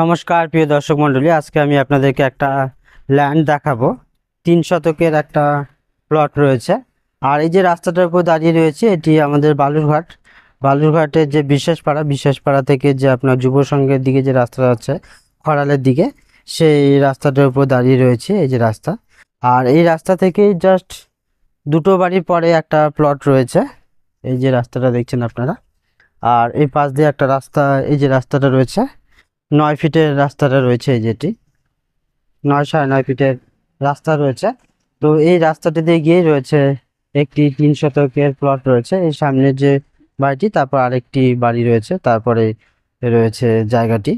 নমস্কার প্রিয় দর্শক মন্ডলী আজকে আমি আপনাদেরকে একটা ল্যান্ড দেখাবো তিন শতকের একটা প্লট রয়েছে আর এই যে রাস্তাটার উপর দাঁড়িয়ে রয়েছে এটি আমাদের বালুরঘাট বালুরঘাটের যে বিশেষ পাড়া বিশেষ পাড়া থেকে যে আপনার যুব সংঘের দিকে যে রাস্তাটা আছে খড়ালের দিকে সেই রাস্তাটার উপর দাঁড়িয়ে রয়েছে এই যে রাস্তা আর এই রাস্তা থেকেই জাস্ট দুটো বাড়ির পরে একটা প্লট রয়েছে এই যে রাস্তাটা দেখছেন আপনারা আর এই পাশ দিয়ে একটা রাস্তা এই যে রাস্তাটা রয়েছে নয় ফিটের রাস্তাটা রয়েছে এই যেটি নয় সাড়ে নয় ফিটের রাস্তা রয়েছে তো এই রাস্তাটি দিয়ে গিয়েই রয়েছে একটি তিন শতকের প্লট রয়েছে এই সামনে যে বাড়িটি তারপর আরেকটি বাড়ি রয়েছে তারপরে রয়েছে জায়গাটি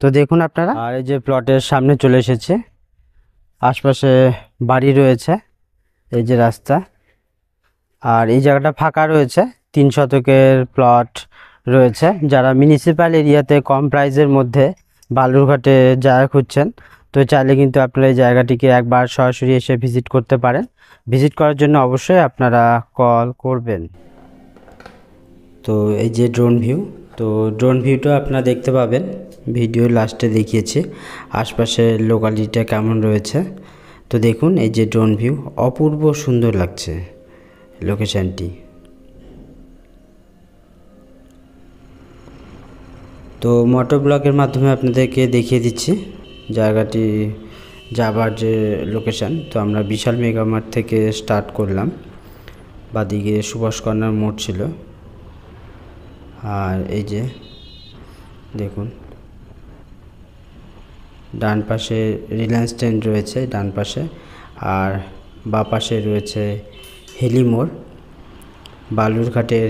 তো দেখুন আপনারা আর এই যে প্লটের সামনে চলে এসেছে আশপাশে বাড়ি রয়েছে এই যে রাস্তা আর এই জায়গাটা ফাঁকা রয়েছে তিন শতকের প্লট রয়েছে যারা মিউনিসিপ্যাল এরিয়াতে কম প্রাইসের মধ্যে বালুরঘাটে জায়গা খুঁজছেন তো চাইলে কিন্তু আপনারা এই জায়গাটিকে একবার সরাসরি এসে ভিজিট করতে পারেন ভিজিট করার জন্য অবশ্যই আপনারা কল করবেন তো এই যে ড্রোন ভিউ তো ড্রোন ভিউটা আপনারা দেখতে পাবেন ভিডিও লাস্টে দেখিয়েছি আশপাশের লোকালিটিটা কেমন রয়েছে তো দেখুন এই যে ড্রোন ভিউ অপূর্ব সুন্দর লাগছে লোকেশানটি তো মোটর ব্লকের মাধ্যমে আপনাদেরকে দেখিয়ে দিচ্ছি জায়গাটি যাবার যে লোকেশান তো আমরা বিশাল মেগামার্ট থেকে স্টার্ট করলাম বাদিকে সুভাষ মোড় ছিল আর এই যে দেখুন ডান পাশে রিলায়েন্স ট্রেন্ড রয়েছে ডান পাশে আর বা পাশে রয়েছে হেলিমোড় বালুরঘাটের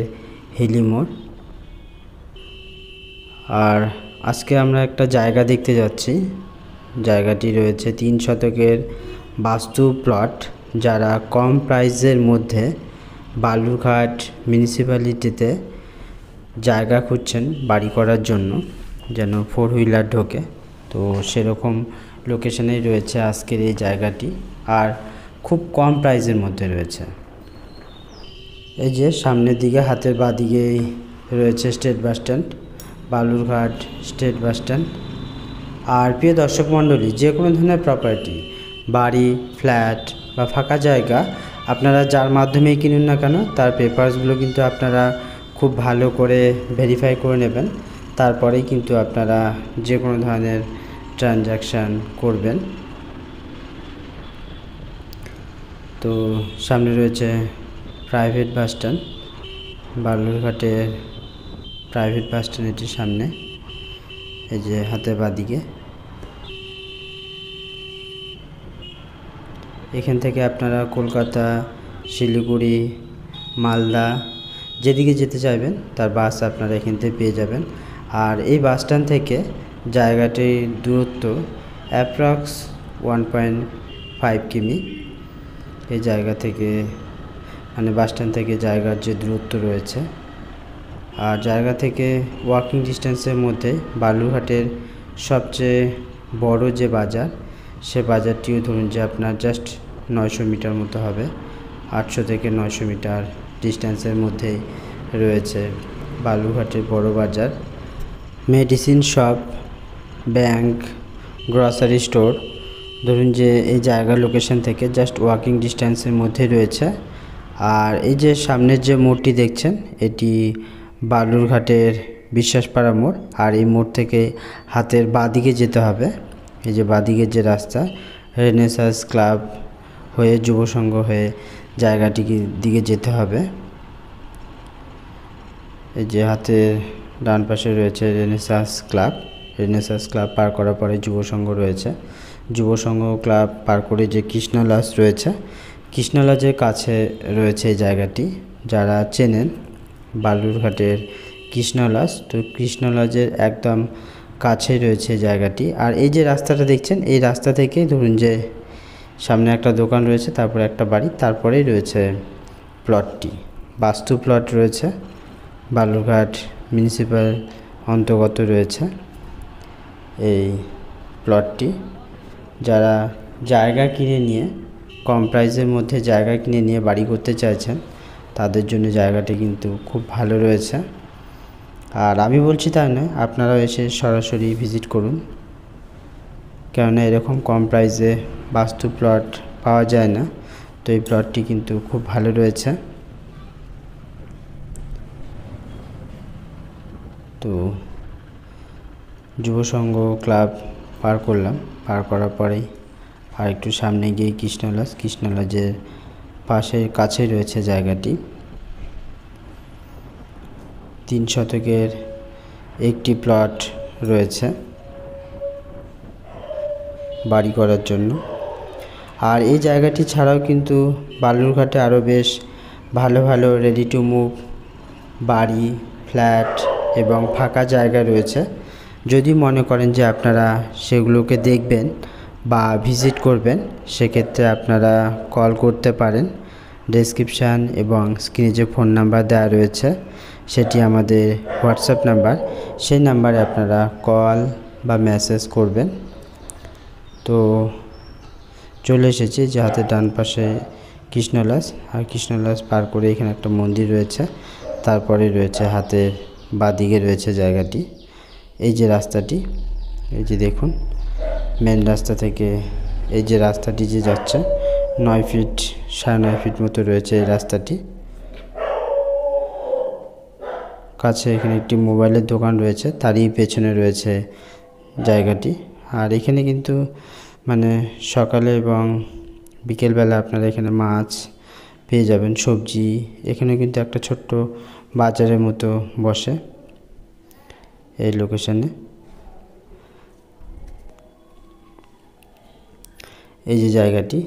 হেলিমোড় আর আজকে আমরা একটা জায়গা দেখতে যাচ্ছি জায়গাটি রয়েছে তিন শতকের বাস্তু প্লট যারা কম প্রাইসের মধ্যে বালুরঘাট মিউনিসিপ্যালিটিতে জায়গা খুঁজছেন বাড়ি করার জন্য যেন ফোর হুইলার ঢোকে তো সেরকম লোকেশনেই রয়েছে আজকের এই জায়গাটি আর খুব কম প্রাইসের মধ্যে রয়েছে এই যে সামনের দিকে হাতের বাঁ দিকেই রয়েছে state bus stand Balurghat state bus stand আর প্রিয় দর্শক মণ্ডলী যে কোনো ধরনের প্রপার্টি বাড়ি ফ্ল্যাট বা ফাঁকা জায়গা আপনারা যার মাধ্যমেই কিনুন না কেন তার পেপারসগুলো কিন্তু আপনারা খুব ভালো করে ভেরিফাই করে নেবেন তারপরেই কিন্তু আপনারা যে কোনো ধরনের ট্রানজ্যাকশান করবেন তো সামনে রয়েছে প্রাইভেট বাস স্ট্যান্ড বালুরঘাটের প্রাইভেট বাস ট্রেনেটির সামনে এই যে হাতে বাদিকে এখান থেকে আপনারা কলকাতা শিলিগুড়ি মালদা যেদিকে যেতে চাইবেন তার বাস আপনারা এখান থেকে পেয়ে যাবেন আর এই বাস স্ট্যান্ড থেকে জায়গাটির দূরত্ব অ্যাপ্রক্স ওয়ান পয়েন্ট ফাইভ কিমি এই জায়গা থেকে মানে বাস স্ট্যান্ড থেকে জায়গার যে দূরত্ব রয়েছে আর জায়গা থেকে ওয়াকিং ডিস্টেন্সের মধ্যে বালুরঘাটের সবচেয়ে বড় যে বাজার সে বাজারটিও ধরুন যে আপনার জাস্ট নয়শো মিটার মতো হবে আটশো থেকে নয়শো মিটার ডিস্ট্যান্সের মধ্যেই রয়েছে বালুঘাটের বড় বাজার medicine shop bank grocery store ধরুন যে এই জায়গা লোকেশন থেকে জাস্ট ওয়াকিং ডিস্ট্যান্সের মধ্যে রয়েছে আর এই যে সামনের যে মোড়টি দেখছেন এটি বালুরঘাটের বিশ্বাসপাড়া মোড় আর এই মোড় থেকে হাতের বাঁদিকে যেতে হবে এই যে বাঁদিকের যে রাস্তা রেনেসাস ক্লাব হয়ে যুবসংঘ হয়ে জায়গাটিকে দিকে যেতে হবে এই যে হাতের ডান পাশে রয়েছে রেনেসাস ক্লাব রেনেসাস ক্লাব পার করার পরে যুবসংঘ রয়েছে যুবসংঘ ক্লাব পার করে যে কৃষ্ণলাস রয়েছে কৃষ্ণলাজের কাছে রয়েছে এই জায়গাটি যারা চেনেন বালুরঘাটের কৃষ্ণলাজ তো কৃষ্ণলাজের একদম কাছে রয়েছে জায়গাটি আর এই যে রাস্তাটা দেখছেন এই রাস্তা থেকে ধরুন যে সামনে একটা দোকান রয়েছে তারপরে একটা বাড়ি তারপরেই রয়েছে প্লটটি বাস্তু প্লট রয়েছে বালুরঘাট মিউনিসিপ্যাল অন্তর্গত রয়েছে এই প্লটটি যারা জায়গা কিনে নিয়ে কম প্রাইসের মধ্যে জায়গা কিনে নিয়ে বাড়ি করতে চাইছেন তাদের জন্য জায়গাটি কিন্তু খুব ভালো রয়েছে আর আমি বলছি তাই নয় আপনারাও এসে সরাসরি ভিজিট করুন কেননা এরকম কম প্রাইসে বাস্তু প্লট পাওয়া যায় না তো এই প্লটটি কিন্তু খুব ভালো রয়েছে তো যুব সংঘ ক্লাব পার করলাম পার করার পরেই আর একটু সামনে গিয়ে কৃষ্ণলাস কৃষ্ণলাজের পাশে কাছে রয়েছে জায়গাটি তিন শতকের একটি প্লট রয়েছে বাড়ি করার জন্য আর এই জায়গাটি ছাড়াও কিন্তু বালুরঘাটে আরও বেশ ভালো ভালো রেডি টু মুভ বাড়ি ফ্ল্যাট এবং ফাঁকা জায়গা রয়েছে যদি মনে করেন যে আপনারা সেগুলোকে দেখবেন বা ভিজিট করবেন সেক্ষেত্রে আপনারা কল করতে পারেন ডেসক্রিপশান এবং স্ক্রিনে যে ফোন নাম্বার দেওয়া রয়েছে সেটি আমাদের হোয়াটসঅ্যাপ নাম্বার সেই নাম্বারে আপনারা কল বা মেসেজ করবেন তো চলে এসেছি যে হাতে ডান পাশে কৃষ্ণলাস আর কৃষ্ণলাস পার করে এখানে একটা মন্দির রয়েছে তারপরে রয়েছে হাতের বাদিকে রয়েছে জায়গাটি এই যে রাস্তাটি এই যে দেখুন মেন রাস্তা থেকে এই যে রাস্তাটি যে যাচ্ছে নয় ফিট সাড়ে নয় ফিট মতো রয়েছে এই রাস্তাটি কাছে এখানে একটি মোবাইলের দোকান রয়েছে তারই পেছনে রয়েছে জায়গাটি আর এখানে কিন্তু মানে সকালে এবং বিকেলবেলা আপনারা এখানে মাছ পেয়ে যাবেন সবজি এখানে কিন্তু একটা ছোট্ট বাজারের মতো বসে এই লোকেশনে এই যে জায়গাটি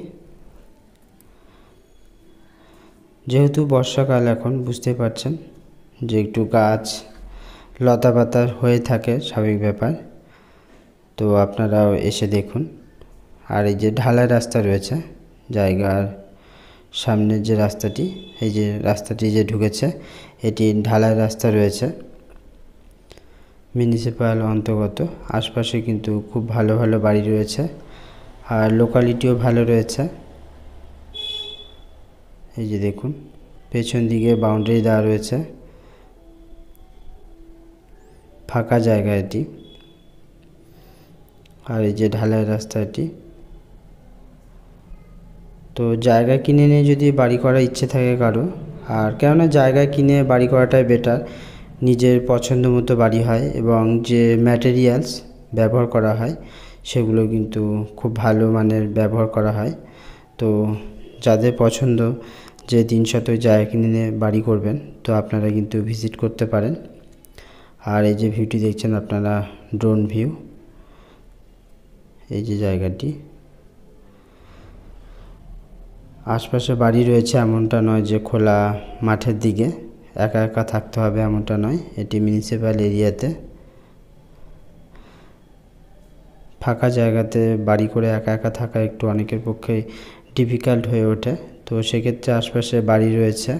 যেহেতু বর্ষাকাল এখন বুঝতে পারছেন যে একটু গাছ লতা পাতা হয়ে থাকে স্বাভাবিক ব্যাপার তো আপনারাও এসে দেখুন আর এই যে ঢালাই রাস্তা রয়েছে জায়গার সামনের যে রাস্তাটি এই যে রাস্তাটি যে ঢুকেছে এটি ঢালাই রাস্তা রয়েছে মিউনিসিপ্যাল অন্তর্গত আশপাশে কিন্তু খুব ভালো ভালো বাড়ি রয়েছে আর লোকালিটিও ভালো রয়েছে এই যে দেখুন পেছন দিকে বাউন্ডারি দেওয়া রয়েছে ফাঁকা জায়গা এটি আর এই যে ঢালাই এটি তো জায়গা কিনে নিয়ে যদি বাড়ি করার ইচ্ছে থাকে কারো আর কেননা জায়গা কিনে বাড়ি করাটাই বেটার নিজের পছন্দ মতো বাড়ি হয় এবং যে ম্যাটেরিয়ালস ব্যবহার করা হয় সেগুলো কিন্তু খুব ভালো মানের ব্যবহার করা হয় তো যাদের পছন্দ যে দিন শতই জায়গা কিনে বাড়ি করবেন তো আপনারা কিন্তু ভিজিট করতে পারেন আর এই যে ভিউটি দেখছেন আপনারা ড্রোন ভিউ এই যে জায়গাটি আশপাশে বাড়ি রয়েছে এমনটা নয় যে খোলা মাঠের দিকে একা একা থাকতে হবে এমনটা নয় এটি মিউনিসিপ্যাল এরিয়াতে ফাঁকা জায়গাতে বাড়ি করে একা একা থাকা একটু অনেকের পক্ষে ডিফিকাল্ট হয়ে ওঠে তো সেক্ষেত্রে আশপাশে বাড়ি রয়েছে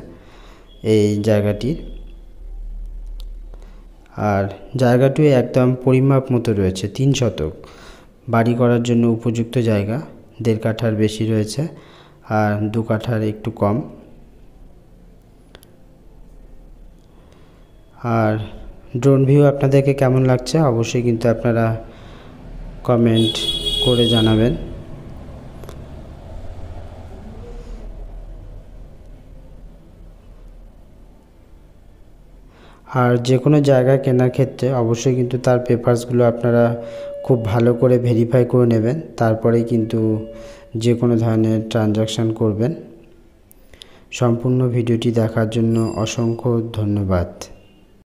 এই জায়গাটির আর জায়গাটি একদম পরিমাপ মতো রয়েছে তিন শতক বাড়ি করার জন্য উপযুক্ত জায়গা দেড় কাঠার বেশি রয়েছে আর দু কাঠার একটু কম আর ড্রোন ভিউ আপনাদেরকে কেমন লাগছে অবশ্যই কিন্তু আপনারা কমেন্ট করে জানাবেন আর যে কোনো জায়গা কেনার ক্ষেত্রে অবশ্যই কিন্তু তার পেপারসগুলো আপনারা খুব ভালো করে ভেরিফাই করে নেবেন তারপরেই কিন্তু যে কোনো ধরনের ট্রানজাকশান করবেন সম্পূর্ণ ভিডিওটি দেখার জন্য অসংখ্য ধন্যবাদ